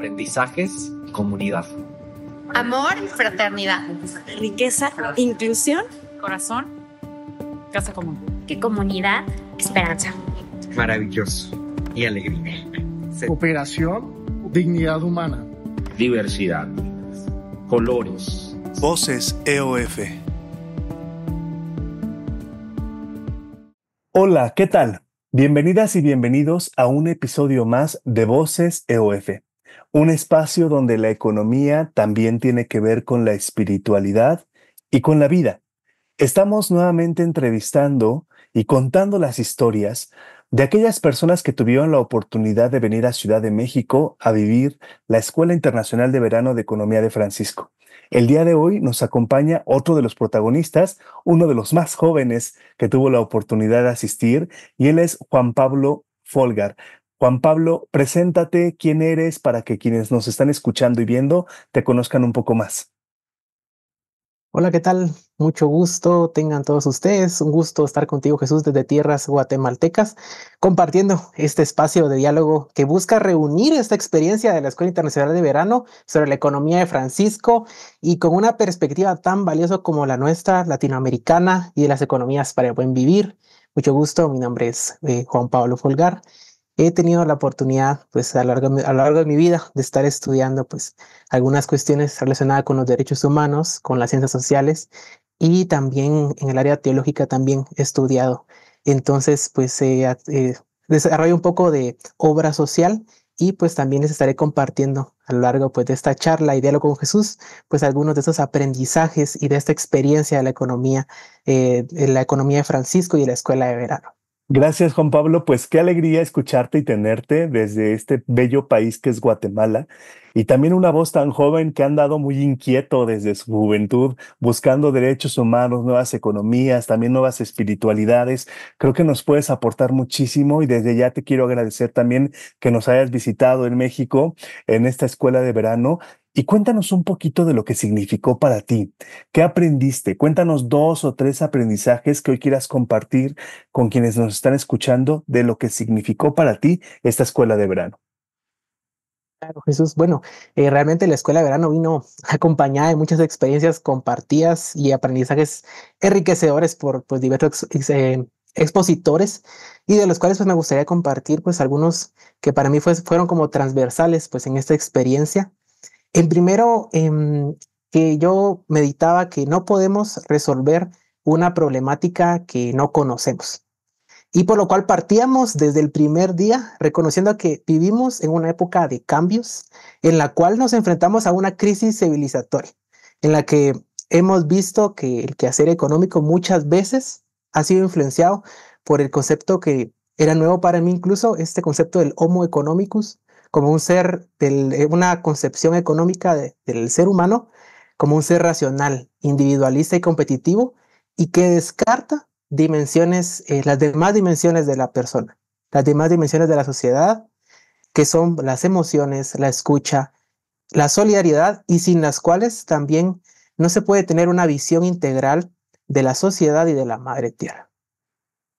aprendizajes, comunidad. Amor, fraternidad. Riqueza, inclusión. Corazón, casa común. ¿Qué comunidad? Esperanza. Maravilloso y alegría. Cooperación, dignidad humana. Diversidad, colores. Voces EOF. Hola, ¿qué tal? Bienvenidas y bienvenidos a un episodio más de Voces EOF. Un espacio donde la economía también tiene que ver con la espiritualidad y con la vida. Estamos nuevamente entrevistando y contando las historias de aquellas personas que tuvieron la oportunidad de venir a Ciudad de México a vivir la Escuela Internacional de Verano de Economía de Francisco. El día de hoy nos acompaña otro de los protagonistas, uno de los más jóvenes que tuvo la oportunidad de asistir, y él es Juan Pablo Folgar. Juan Pablo, preséntate quién eres para que quienes nos están escuchando y viendo te conozcan un poco más. Hola, ¿qué tal? Mucho gusto tengan todos ustedes. Un gusto estar contigo, Jesús, desde tierras guatemaltecas, compartiendo este espacio de diálogo que busca reunir esta experiencia de la Escuela Internacional de Verano sobre la economía de Francisco y con una perspectiva tan valiosa como la nuestra, latinoamericana y de las economías para el buen vivir. Mucho gusto, mi nombre es eh, Juan Pablo Folgar he tenido la oportunidad, pues a lo largo, de mi vida, de estar estudiando, pues algunas cuestiones relacionadas con los derechos humanos, con las ciencias sociales y también en el área teológica también he estudiado. Entonces, pues eh, eh un poco de obra social y pues también les estaré compartiendo a lo largo pues de esta charla y diálogo con Jesús, pues algunos de esos aprendizajes y de esta experiencia de la economía, eh, la economía de Francisco y de la escuela de verano. Gracias, Juan Pablo. Pues qué alegría escucharte y tenerte desde este bello país que es Guatemala. Y también una voz tan joven que ha andado muy inquieto desde su juventud, buscando derechos humanos, nuevas economías, también nuevas espiritualidades. Creo que nos puedes aportar muchísimo y desde ya te quiero agradecer también que nos hayas visitado en México en esta escuela de verano y cuéntanos un poquito de lo que significó para ti. ¿Qué aprendiste? Cuéntanos dos o tres aprendizajes que hoy quieras compartir con quienes nos están escuchando de lo que significó para ti esta escuela de verano. Claro, Jesús. Bueno, eh, realmente la escuela de verano vino acompañada de muchas experiencias compartidas y aprendizajes enriquecedores por pues, diversos eh, expositores y de los cuales pues, me gustaría compartir pues algunos que para mí fueron como transversales pues en esta experiencia. El primero, em, que yo meditaba que no podemos resolver una problemática que no conocemos. Y por lo cual partíamos desde el primer día reconociendo que vivimos en una época de cambios en la cual nos enfrentamos a una crisis civilizatoria, en la que hemos visto que el quehacer económico muchas veces ha sido influenciado por el concepto que era nuevo para mí incluso, este concepto del Homo economicus, como un ser, eh, una concepción económica del ser humano como un ser racional, individualista y competitivo y que descarta dimensiones, eh, las demás dimensiones de la persona, las demás dimensiones de la sociedad, que son las emociones, la escucha, la solidaridad y sin las cuales también no se puede tener una visión integral de la sociedad y de la madre tierra.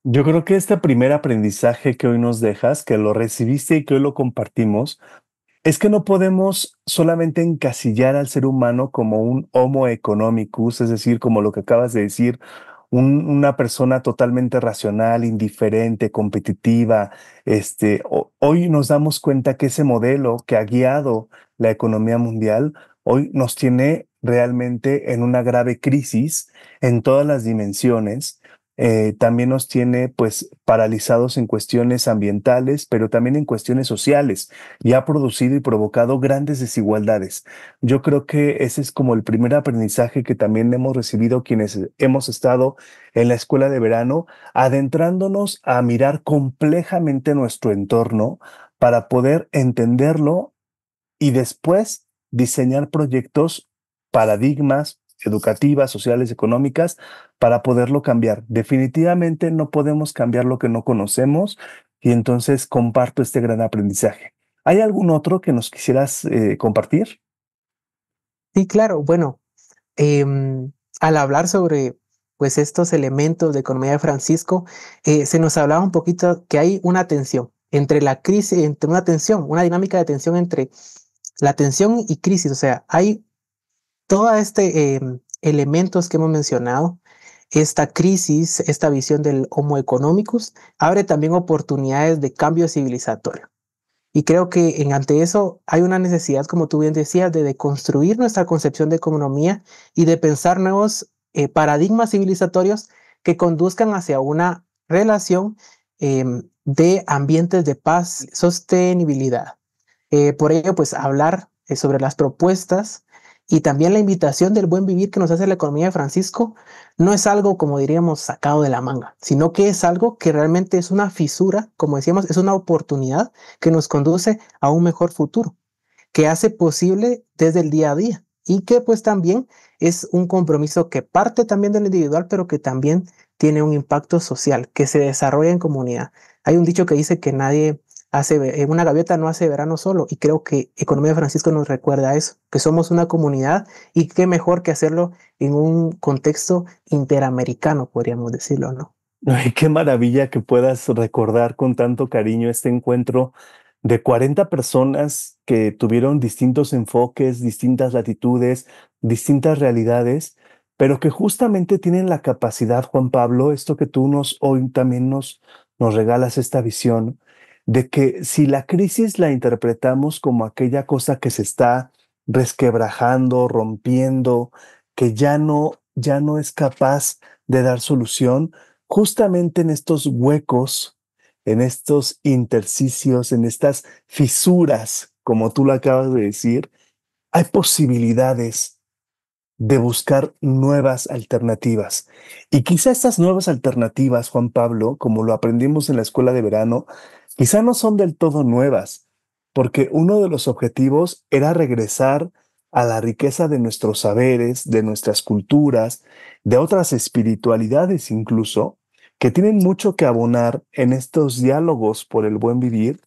Yo creo que este primer aprendizaje que hoy nos dejas, que lo recibiste y que hoy lo compartimos, es que no podemos solamente encasillar al ser humano como un homo economicus, es decir, como lo que acabas de decir, una persona totalmente racional, indiferente, competitiva. Este, hoy nos damos cuenta que ese modelo que ha guiado la economía mundial, hoy nos tiene realmente en una grave crisis en todas las dimensiones eh, también nos tiene pues paralizados en cuestiones ambientales, pero también en cuestiones sociales y ha producido y provocado grandes desigualdades. Yo creo que ese es como el primer aprendizaje que también hemos recibido quienes hemos estado en la escuela de verano, adentrándonos a mirar complejamente nuestro entorno para poder entenderlo y después diseñar proyectos, paradigmas, educativas, sociales, económicas, para poderlo cambiar. Definitivamente no podemos cambiar lo que no conocemos y entonces comparto este gran aprendizaje. ¿Hay algún otro que nos quisieras eh, compartir? Sí, claro. Bueno, em, al hablar sobre pues estos elementos de economía de Francisco, eh, se nos hablaba un poquito que hay una tensión entre la crisis, entre una tensión, una dinámica de tensión entre la tensión y crisis. O sea, hay todos estos em, elementos que hemos mencionado, esta crisis, esta visión del Homo economicus, abre también oportunidades de cambio civilizatorio. Y creo que en ante eso hay una necesidad, como tú bien decías, de deconstruir nuestra concepción de economía y de pensar nuevos eh, paradigmas civilizatorios que conduzcan hacia una relación em, de ambientes de paz, sostenibilidad. Eh, por ello, pues hablar eh, sobre las propuestas y también la invitación del buen vivir que nos hace la economía de Francisco no es algo, como diríamos, sacado de la manga, sino que es algo que realmente es una fisura, como decíamos, es una oportunidad que nos conduce a un mejor futuro, que hace posible desde el día a día y que pues también es un compromiso que parte también del individual, pero que también tiene un impacto social, que se desarrolla en comunidad. Hay un dicho que dice que nadie hace, eh, una gaviota no hace verano solo. Y creo que Economía Francisco nos recuerda eso, que somos una comunidad y qué mejor que hacerlo en un contexto interamericano, podríamos decirlo, ¿no? qué maravilla que puedas recordar con tanto cariño este encuentro de 40 personas que tuvieron distintos enfoques, distintas latitudes, distintas realidades, pero que justamente tienen la capacidad, Juan Pablo, esto que tú nos hoy también nos, nos regalas esta visión, de que si la crisis la interpretamos como aquella cosa que se está resquebrajando, rompiendo, que ya no, ya no es capaz de dar solución, justamente en estos huecos, en estos intersticios, en estas fisuras, como tú lo acabas de decir, hay posibilidades de buscar nuevas alternativas. Y quizá estas nuevas alternativas, Juan Pablo, como lo aprendimos en la escuela de verano, quizá no son del todo nuevas, porque uno de los objetivos era regresar a la riqueza de nuestros saberes, de nuestras culturas, de otras espiritualidades incluso, que tienen mucho que abonar en estos diálogos por el buen vivir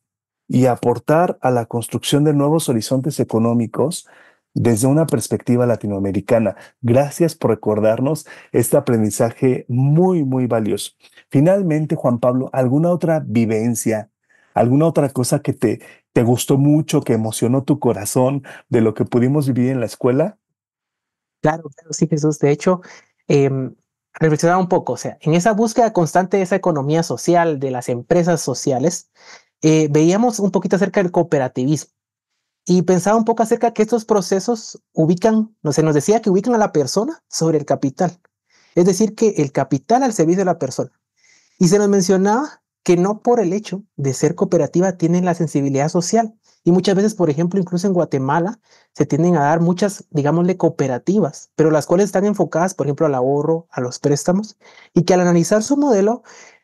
y aportar a la construcción de nuevos horizontes económicos desde una perspectiva latinoamericana. Gracias por recordarnos este aprendizaje muy, muy valioso. Finalmente, Juan Pablo, ¿alguna otra vivencia, alguna otra cosa que te, te gustó mucho, que emocionó tu corazón de lo que pudimos vivir en la escuela? Claro, claro, sí, Jesús. De hecho, em, reflexionaba un poco, o sea, en esa búsqueda constante de esa economía social, de las empresas sociales, eh, veíamos un poquito acerca del cooperativismo y pensaba un poco acerca de que estos procesos ubican, no se nos decía que ubican a la persona sobre el capital, es decir, que el capital al servicio de la persona. Y se nos mencionaba que no por el hecho de ser cooperativa tienen la sensibilidad social. Y muchas veces, por ejemplo, incluso en Guatemala se tienden a dar muchas, digámosle, cooperativas, pero las cuales están enfocadas, por ejemplo, al ahorro, a los préstamos, y que al analizar su modelo,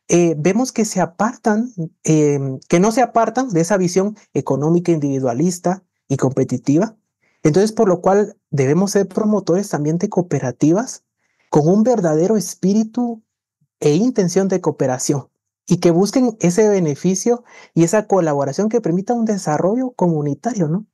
eh, vemos que se apartan, em, que no se apartan de esa visión económica, individualista y competitiva. Entonces, por lo cual debemos ser promotores también de cooperativas con un verdadero espíritu e intención de cooperación y que busquen ese beneficio y esa colaboración que permita un desarrollo comunitario, ¿no?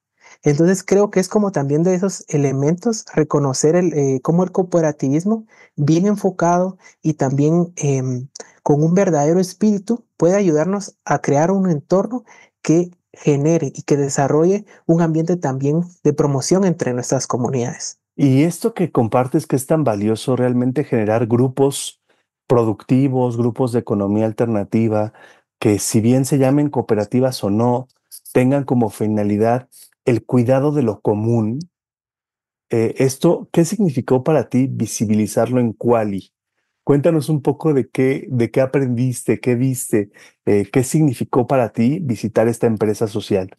Entonces creo que es como también de esos elementos reconocer el, eh, cómo el cooperativismo bien enfocado y también em, con un verdadero espíritu puede ayudarnos a crear un entorno que genere y que desarrolle un ambiente también de promoción entre nuestras comunidades. Y esto que compartes que es tan valioso, realmente generar grupos productivos, grupos de economía alternativa, que si bien se llamen cooperativas o no, tengan como finalidad el cuidado de lo común. Eh, esto, ¿qué significó para ti visibilizarlo en Quali? Cuéntanos un poco de qué, de qué aprendiste, qué viste, eh, qué significó para ti visitar esta empresa social.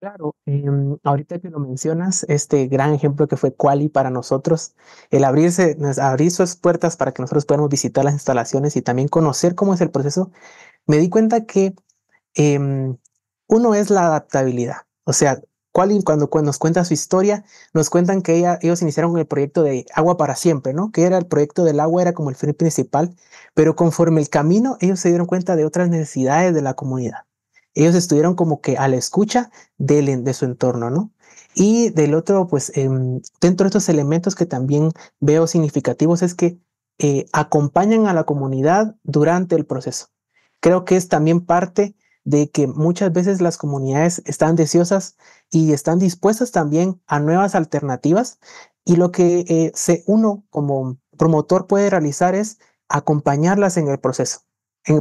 Claro, em, ahorita que lo mencionas, este gran ejemplo que fue Quali para nosotros, el abrirse, abrir sus puertas para que nosotros podamos visitar las instalaciones y también conocer cómo es el proceso, me di cuenta que em, uno es la adaptabilidad. O sea, Quali cuando, cuando nos cuenta su historia, nos cuentan que ellos iniciaron el proyecto de agua para siempre, ¿no? Que era el proyecto del agua, era como el fin principal, pero conforme el camino, ellos se dieron cuenta de otras necesidades de la comunidad ellos estuvieron como que a la escucha de su entorno, ¿no? Y del otro, pues em, dentro de estos elementos que también veo significativos es que eh, acompañan a la comunidad durante el proceso. Creo que es también parte de que muchas veces las comunidades están deseosas y están dispuestas también a nuevas alternativas y lo que eh, se, uno como promotor puede realizar es acompañarlas en el proceso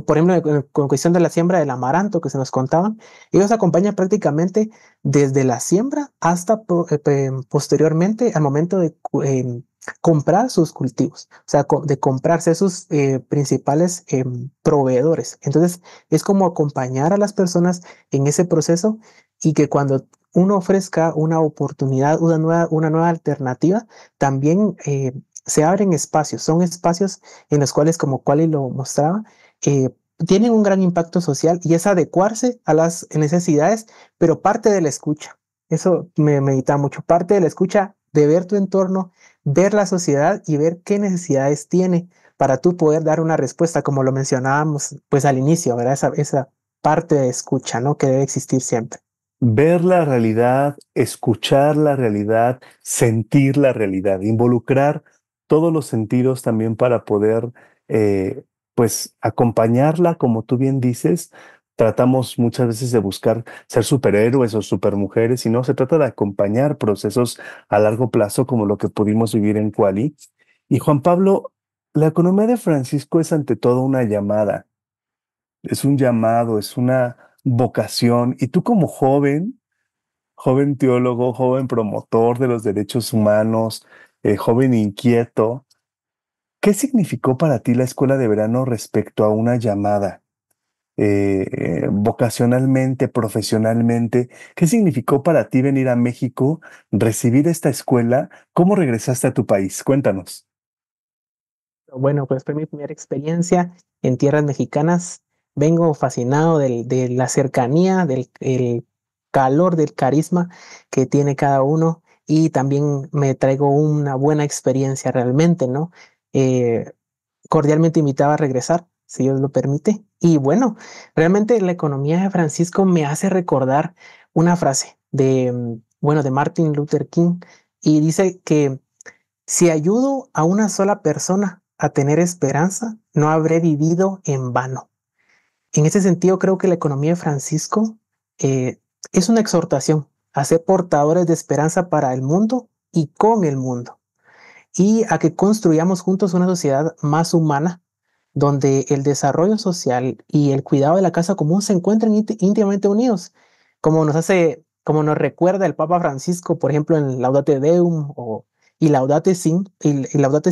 por ejemplo, con cuestión de la siembra del amaranto que se nos contaban, ellos acompañan prácticamente desde la siembra hasta eh, posteriormente al momento de em, comprar sus cultivos, o sea, de comprarse sus eh, principales em, proveedores. Entonces, es como acompañar a las personas en ese proceso y que cuando uno ofrezca una oportunidad, una nueva, una nueva alternativa, también eh, se abren espacios, son espacios en los cuales, como Quali lo mostraba, eh, tienen un gran impacto social y es adecuarse a las necesidades, pero parte de la escucha. Eso me medita mucho. Parte de la escucha de ver tu entorno, ver la sociedad y ver qué necesidades tiene para tú poder dar una respuesta, como lo mencionábamos pues al inicio, ¿verdad? Esa, parte de escucha, ¿no? Que debe existir siempre. Ver la realidad, escuchar la realidad, sentir la realidad, involucrar todos los sentidos también para poder eh, pues acompañarla, como tú bien dices, tratamos muchas veces de buscar ser superhéroes o supermujeres, y no, se trata de acompañar procesos a largo plazo como lo que pudimos vivir en Quali. Y Juan Pablo, la economía de Francisco es ante todo una llamada, es un llamado, es una vocación, y tú como joven, joven teólogo, joven promotor de los derechos humanos, eh, joven inquieto, ¿Qué significó para ti la escuela de verano respecto a una llamada? Eh, vocacionalmente, profesionalmente, ¿qué significó para ti venir a México, recibir esta escuela? ¿Cómo regresaste a tu país? Cuéntanos. Bueno, pues fue mi primera experiencia en tierras mexicanas. Vengo fascinado de la cercanía, del calor, del carisma que tiene cada uno y también me traigo una buena experiencia realmente, ¿no? Eh, cordialmente invitaba a regresar, si Dios lo permite. Y bueno, realmente la economía de Francisco me hace recordar una frase de, mm, bueno, de Martin Luther King y dice que si ayudo a una sola persona a tener esperanza, no habré vivido en vano. En ese sentido, creo que la economía de Francisco eh, es una exhortación a ser portadores de esperanza para el mundo y con el mundo y a que construyamos juntos una sociedad más humana, donde el desarrollo social y el cuidado de la casa común se encuentren íntimamente unidos, como nos hace, como nos recuerda el Papa Francisco, por ejemplo, en Laudate Deum o, y Laudate Si, Laudate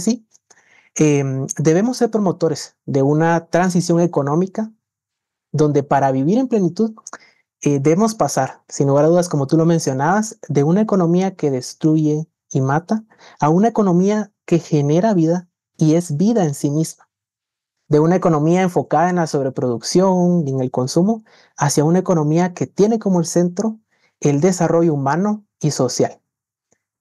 em, debemos ser promotores de una transición económica donde para vivir en plenitud eh, debemos pasar, sin lugar a dudas, como tú lo mencionabas, de una economía que destruye, y mata a una economía que genera vida y es vida en sí misma. De una economía enfocada en la sobreproducción y en el consumo hacia una economía que tiene como el centro el desarrollo humano y social.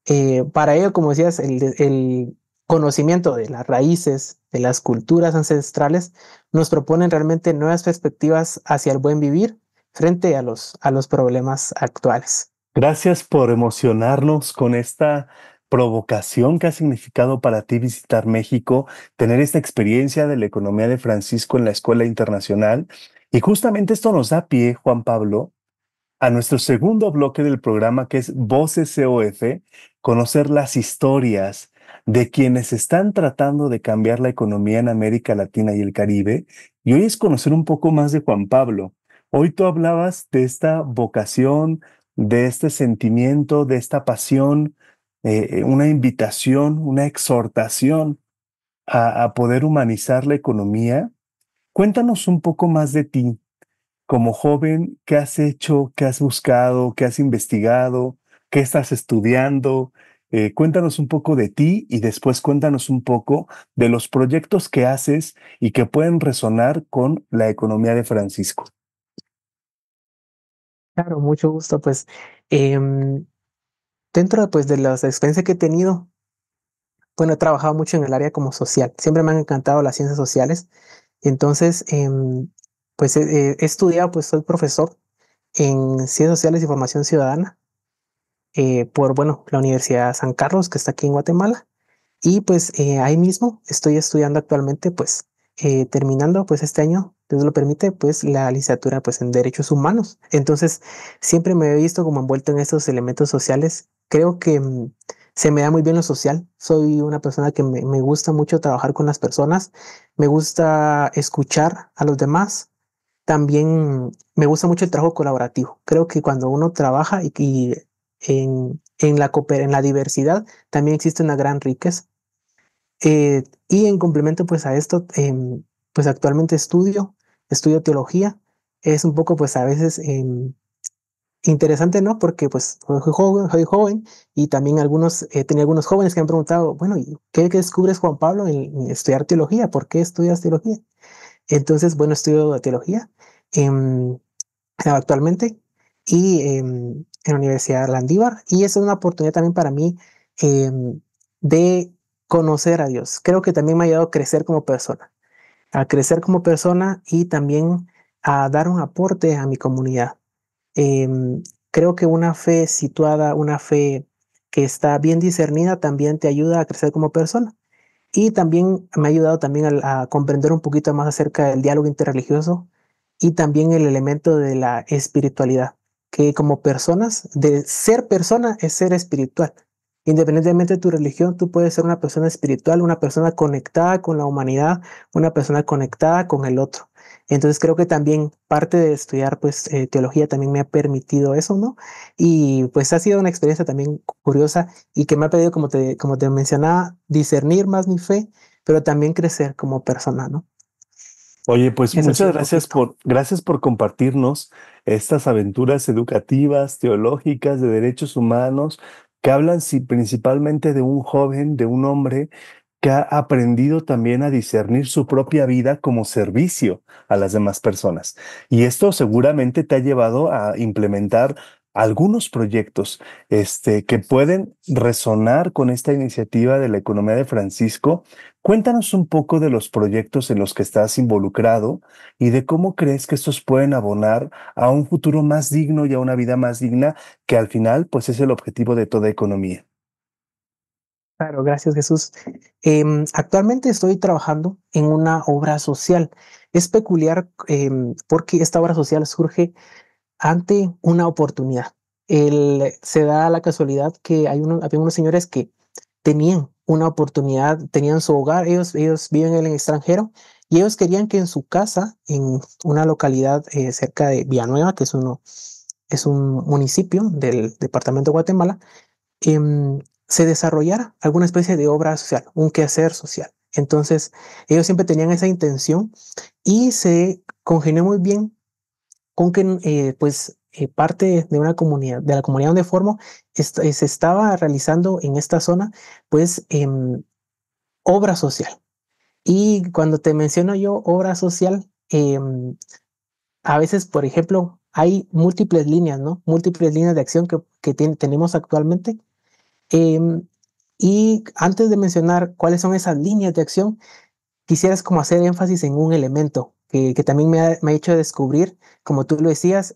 Eh, para ello, como decías, el, el conocimiento de las raíces, de las culturas ancestrales, nos proponen realmente nuevas perspectivas hacia el buen vivir frente a los, a los problemas actuales. Gracias por emocionarnos con esta provocación que ha significado para ti visitar México, tener esta experiencia de la economía de Francisco en la Escuela Internacional. Y justamente esto nos da pie, Juan Pablo, a nuestro segundo bloque del programa que es Voces COF, conocer las historias de quienes están tratando de cambiar la economía en América Latina y el Caribe. Y hoy es conocer un poco más de Juan Pablo. Hoy tú hablabas de esta vocación de este sentimiento, de esta pasión, eh, eh, una invitación, una exhortación a, poder humanizar la economía. Cuéntanos un poco más de ti. Como joven, ¿qué has hecho? ¿Qué has buscado? ¿Qué has investigado? ¿Qué estás estudiando? Eh, cuéntanos un poco de ti y después cuéntanos un poco de los proyectos que haces y que pueden resonar con la economía de Francisco. Claro, mucho gusto. Pues em, dentro pues, de las experiencias que he tenido, bueno, he trabajado mucho en el área como social. Siempre me han encantado las ciencias sociales. Entonces, em, pues he, estudiado, pues soy profesor en ciencias sociales y formación ciudadana eh, por, bueno, la Universidad San Carlos, que está aquí en Guatemala. Y pues eh, ahí mismo estoy estudiando actualmente, pues, eh, terminando pues este año, Dios lo permite, pues la licenciatura pues en derechos humanos. Entonces, siempre me he visto como envuelto en estos elementos sociales. Creo que mm, se me da muy bien lo social. Soy una persona que me, gusta mucho trabajar con las personas, me gusta escuchar a los demás, también me gusta mucho el trabajo colaborativo. Creo que cuando uno trabaja y, en, en, la, en la diversidad también existe una gran riqueza. Eh, y en complemento pues a esto, em, pues actualmente estudio, estudio teología. Es un poco pues a veces em, interesante, ¿no? Porque pues soy joven, soy joven y también algunos, eh, tenía algunos jóvenes que me han preguntado, bueno, ¿qué, que descubres Juan Pablo en, estudiar teología? ¿Por qué estudias teología? Entonces, bueno, estudio teología em, actualmente y en la Universidad de Landívar y esa es una oportunidad también para mí de conocer a Dios. Creo que también me ha ayudado a crecer como persona, a crecer como persona y también a dar un aporte a mi comunidad. Em, creo que una fe situada, una fe que está bien discernida, también te ayuda a crecer como persona. Y también me ha ayudado también a, a comprender un poquito más acerca del diálogo interreligioso y también el elemento de la espiritualidad, que como personas, de ser persona es ser espiritual. Independientemente de tu religión, tú puedes ser una persona espiritual, una persona conectada con la humanidad, una persona conectada con el otro. Entonces creo que también parte de estudiar pues eh, teología también me ha permitido eso, ¿no? Y pues ha sido una experiencia también curiosa y que me ha pedido, como te, como te mencionaba, discernir más mi fe, pero también crecer como persona, ¿no? Oye, pues muchas gracias por, gracias por compartirnos estas aventuras educativas, teológicas, de derechos humanos, que hablan principalmente de un joven, de un hombre que ha aprendido también a discernir su propia vida como servicio a las demás personas. Y esto seguramente te ha llevado a implementar algunos proyectos este, que pueden resonar con esta iniciativa de la economía de Francisco, Cuéntanos un poco de los proyectos en los que estás involucrado y de cómo crees que estos pueden abonar a un futuro más digno y a una vida más digna, que al final pues es el objetivo de toda economía. Claro, gracias Jesús. Em, actualmente estoy trabajando en una obra social. Es peculiar em, porque esta obra social surge ante una oportunidad. se da la casualidad que hay había unos señores que tenían una oportunidad, tenían su hogar, ellos, ellos viven en el extranjero y ellos querían que en su casa, en una localidad eh, cerca de Villanueva, que es, uno, es un municipio del departamento de Guatemala, em, se desarrollara alguna especie de obra social, un quehacer social. Entonces, ellos siempre tenían esa intención y se congenió muy bien con que eh, pues eh, parte de una comunidad, de la comunidad donde formo, eh, se estaba realizando en esta zona, pues, em, obra social. Y cuando te menciono yo obra social, em, a veces, por ejemplo, hay múltiples líneas, ¿no? Múltiples líneas de acción que, que tenemos actualmente. Em, y antes de mencionar cuáles son esas líneas de acción, quisieras como hacer énfasis en un elemento que, también me ha, hecho descubrir, como tú lo decías,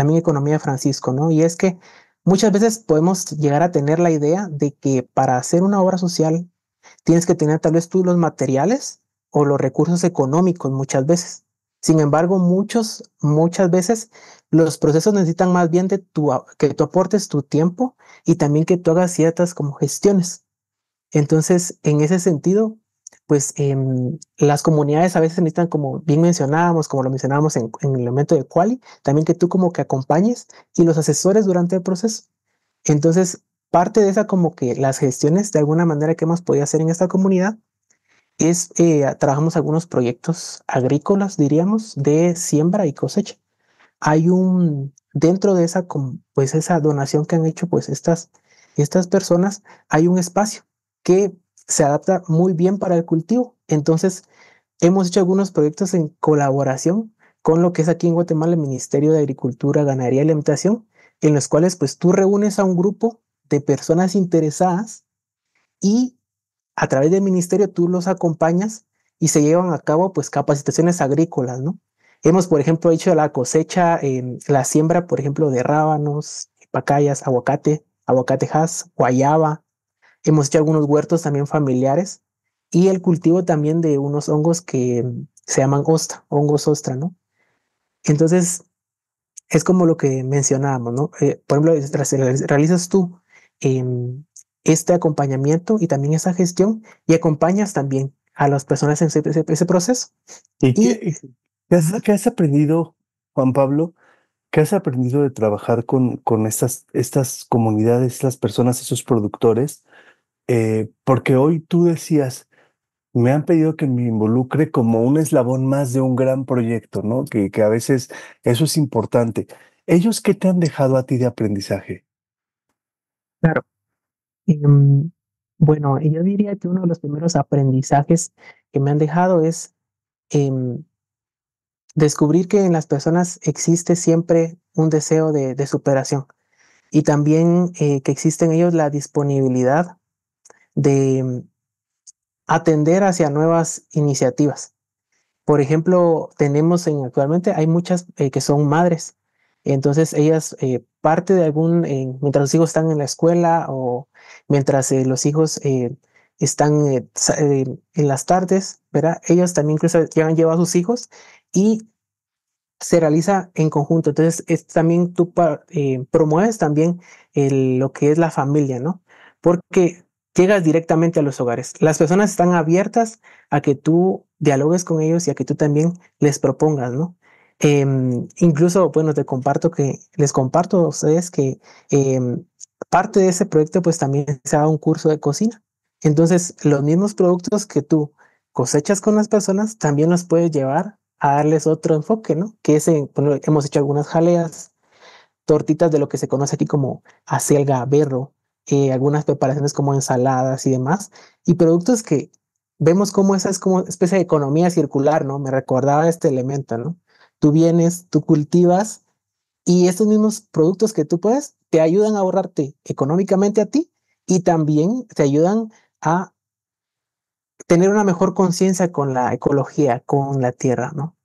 también economía Francisco, ¿no? Y es que muchas veces podemos llegar a tener la idea de que para hacer una obra social tienes que tener tal vez tú los materiales o los recursos económicos muchas veces. Sin embargo, muchos, muchas veces los procesos necesitan más bien que tú aportes tu tiempo y también que tú hagas ciertas como gestiones. Entonces, en ese sentido, pues em, las comunidades a veces necesitan, como bien mencionábamos, como lo mencionábamos en, el momento de Quali, también que tú como que acompañes y los asesores durante el proceso. Entonces, parte de esa como que las gestiones de alguna manera que hemos podido hacer en esta comunidad es, eh, trabajamos algunos proyectos agrícolas, diríamos, de siembra y cosecha. Hay un, dentro de esa, pues esa donación que han hecho pues estas, estas personas, hay un espacio que se adapta muy bien para el cultivo. Entonces, hemos hecho algunos proyectos en colaboración con lo que es aquí en Guatemala el Ministerio de Agricultura, Ganadería y Alimentación, en los cuales pues tú reúnes a un grupo de personas interesadas y a través del ministerio tú los acompañas y se llevan a cabo pues capacitaciones agrícolas, ¿no? Hemos, por ejemplo, hecho la cosecha, la siembra, por ejemplo, de rábanos, pacayas, aguacate, aguacate aguacatejas, guayaba, Hemos hecho algunos huertos también familiares y el cultivo también de unos hongos que se llaman ostra, hongos ostra, ¿no? Entonces, es como lo que mencionábamos, ¿no? Eh, por ejemplo, realizas tú em, este acompañamiento y también esa gestión y acompañas también a las personas en ese, proceso. ¿Y, qué, has, aprendido, Juan Pablo? ¿Qué has aprendido de trabajar con, con estas, estas comunidades, estas personas, esos productores? Eh, porque hoy tú decías, me han pedido que me involucre como un eslabón más de un gran proyecto, ¿no? Que, que a veces eso es importante. ¿Ellos qué te han dejado a ti de aprendizaje? Claro. Em, bueno, yo diría que uno de los primeros aprendizajes que me han dejado es em, descubrir que en las personas existe siempre un deseo de, superación y también eh, que existe ellos la disponibilidad de atender hacia nuevas iniciativas. Por ejemplo, tenemos en actualmente, hay muchas eh, que son madres, entonces ellas eh, parte de algún, eh, mientras los hijos están en la escuela o mientras los hijos están en las tardes, ¿verdad? Ellas también incluso llevan a sus hijos y se realiza en conjunto. Entonces, también tú promueves también lo que es la familia, ¿no? Porque llegas directamente a los hogares. Las personas están abiertas a que tú dialogues con ellos y a que tú también les propongas, ¿no? Em, incluso, bueno, te comparto que, les comparto a ustedes que em, parte de ese proyecto, pues también se dado un curso de cocina. Entonces, los mismos productos que tú cosechas con las personas, también los puedes llevar a darles otro enfoque, ¿no? Que es, hemos hecho algunas jaleas, tortitas de lo que se conoce aquí como acelga berro, eh, algunas preparaciones como ensaladas y demás, y productos que vemos como esa es como especie de economía circular, ¿no? Me recordaba este elemento, ¿no? Tú vienes, tú cultivas y estos mismos productos que tú puedes te ayudan a ahorrarte económicamente a ti y también te ayudan a tener una mejor conciencia con la ecología, con la tierra, ¿no?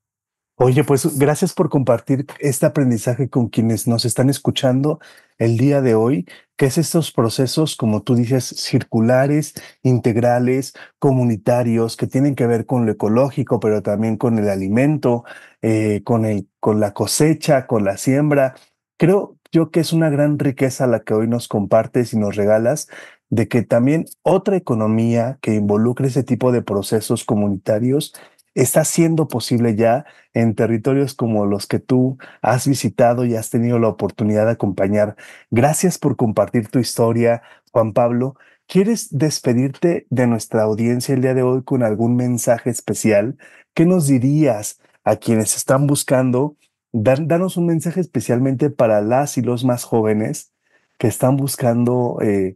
Oye, pues gracias por compartir este aprendizaje con quienes nos están escuchando el día de hoy, que es estos procesos, como tú dices, circulares, integrales, comunitarios, que tienen que ver con lo ecológico, pero también con el alimento, eh, con, el, con la cosecha, con la siembra. Creo yo que es una gran riqueza la que hoy nos compartes y nos regalas de que también otra economía que involucre ese tipo de procesos comunitarios está siendo posible ya en territorios como los que tú has visitado y has tenido la oportunidad de acompañar. Gracias por compartir tu historia, Juan Pablo. ¿Quieres despedirte de nuestra audiencia el día de hoy con algún mensaje especial? ¿Qué nos dirías a quienes están buscando? danos un mensaje especialmente para las y los más jóvenes que están buscando eh,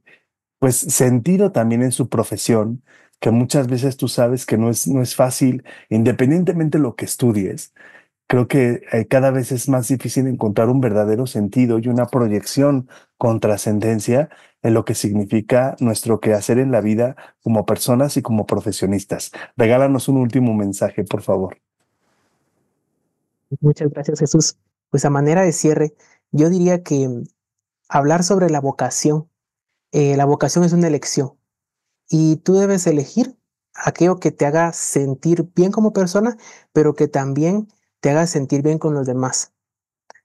pues sentido también en su profesión, que muchas veces tú sabes que no es, no es fácil, independientemente de lo que estudies, creo que eh, cada vez es más difícil encontrar un verdadero sentido y una proyección con trascendencia en lo que significa nuestro quehacer en la vida como personas y como profesionistas. Regálanos un último mensaje, por favor. Muchas gracias, Jesús. Pues a manera de cierre, yo diría que mm, hablar sobre la vocación, eh, la vocación es una elección, y tú debes elegir aquello que te haga sentir bien como persona, pero que también te haga sentir bien con los demás.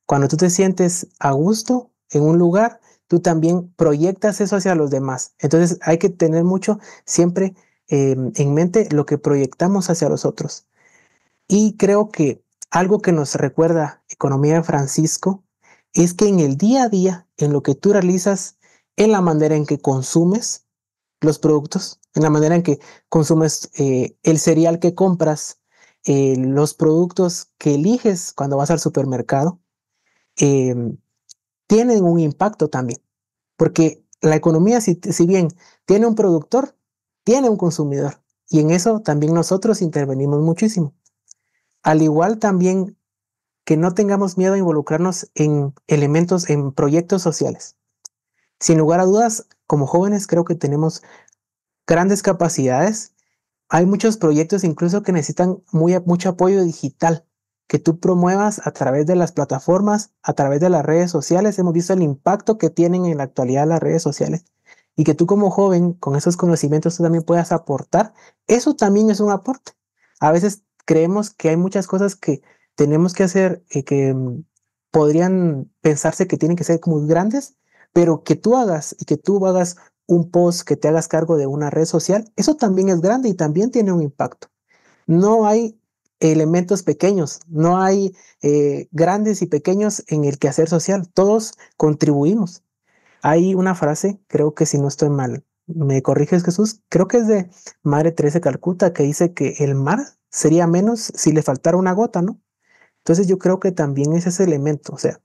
Cuando tú te sientes a gusto en un lugar, tú también proyectas eso hacia los demás. Entonces hay que tener mucho siempre eh, en mente lo que proyectamos hacia los otros. Y creo que algo que nos recuerda Economía de Francisco es que en el día a día, en lo que tú realizas, en la manera en que consumes, los productos, en la manera en que consumes eh, el cereal que compras, eh, los productos que eliges cuando vas al supermercado, em, tienen un impacto también, porque la economía, si, si bien tiene un productor, tiene un consumidor, y en eso también nosotros intervenimos muchísimo. Al igual también que no tengamos miedo a involucrarnos en elementos, en proyectos sociales. Sin lugar a dudas, como jóvenes creo que tenemos grandes capacidades. Hay muchos proyectos incluso que necesitan muy, mucho apoyo digital, que tú promuevas a través de las plataformas, a través de las redes sociales. Hemos visto el impacto que tienen en la actualidad las redes sociales y que tú como joven con esos conocimientos tú también puedas aportar. Eso también es un aporte. A veces creemos que hay muchas cosas que tenemos que hacer y eh, que mm, podrían pensarse que tienen que ser muy grandes, pero que tú hagas y que tú hagas un post, que te hagas cargo de una red social, eso también es grande y también tiene un impacto. No hay elementos pequeños, no hay eh, grandes y pequeños en el quehacer social, todos contribuimos. Hay una frase, creo que si no estoy mal, me corriges Jesús, creo que es de Madre Teresa Calcuta, que dice que el mar sería menos si le faltara una gota, ¿no? Entonces yo creo que también es ese elemento, o sea,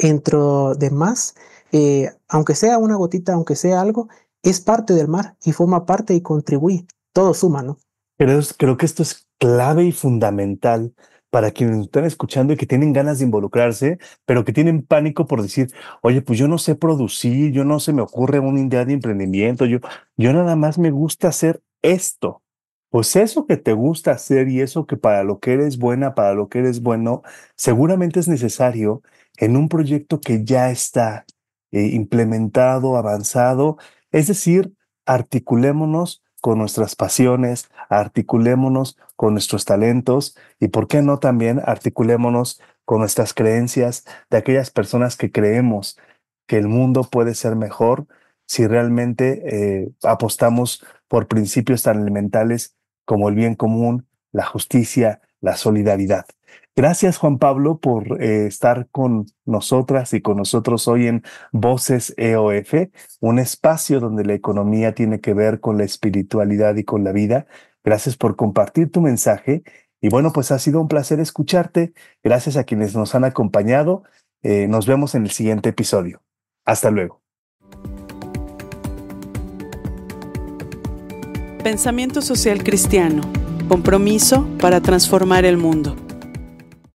dentro de más, eh, aunque sea una gotita, aunque sea algo, es parte del mar y forma parte y contribuye. Todo suma, ¿no? Pero creo que esto es clave y fundamental para quienes están escuchando y que tienen ganas de involucrarse, pero que tienen pánico por decir, oye, pues yo no sé producir, yo no se me ocurre una idea de emprendimiento, yo, yo nada más me gusta hacer esto. Pues eso que te gusta hacer y eso que para lo que eres buena, para lo que eres bueno, seguramente es necesario en un proyecto que ya está eh, implementado, avanzado. Es decir, articulémonos con nuestras pasiones, articulémonos con nuestros talentos y, ¿por qué no también articulémonos con nuestras creencias de aquellas personas que creemos que el mundo puede ser mejor si realmente eh, apostamos por principios tan elementales como el bien común, la justicia, la solidaridad? Gracias Juan Pablo por eh, estar con nosotras y con nosotros hoy en Voces EOF, un espacio donde la economía tiene que ver con la espiritualidad y con la vida. Gracias por compartir tu mensaje y bueno, pues ha sido un placer escucharte. Gracias a quienes nos han acompañado. Eh, nos vemos en el siguiente episodio. Hasta luego. Pensamiento Social Cristiano. Compromiso para transformar el mundo.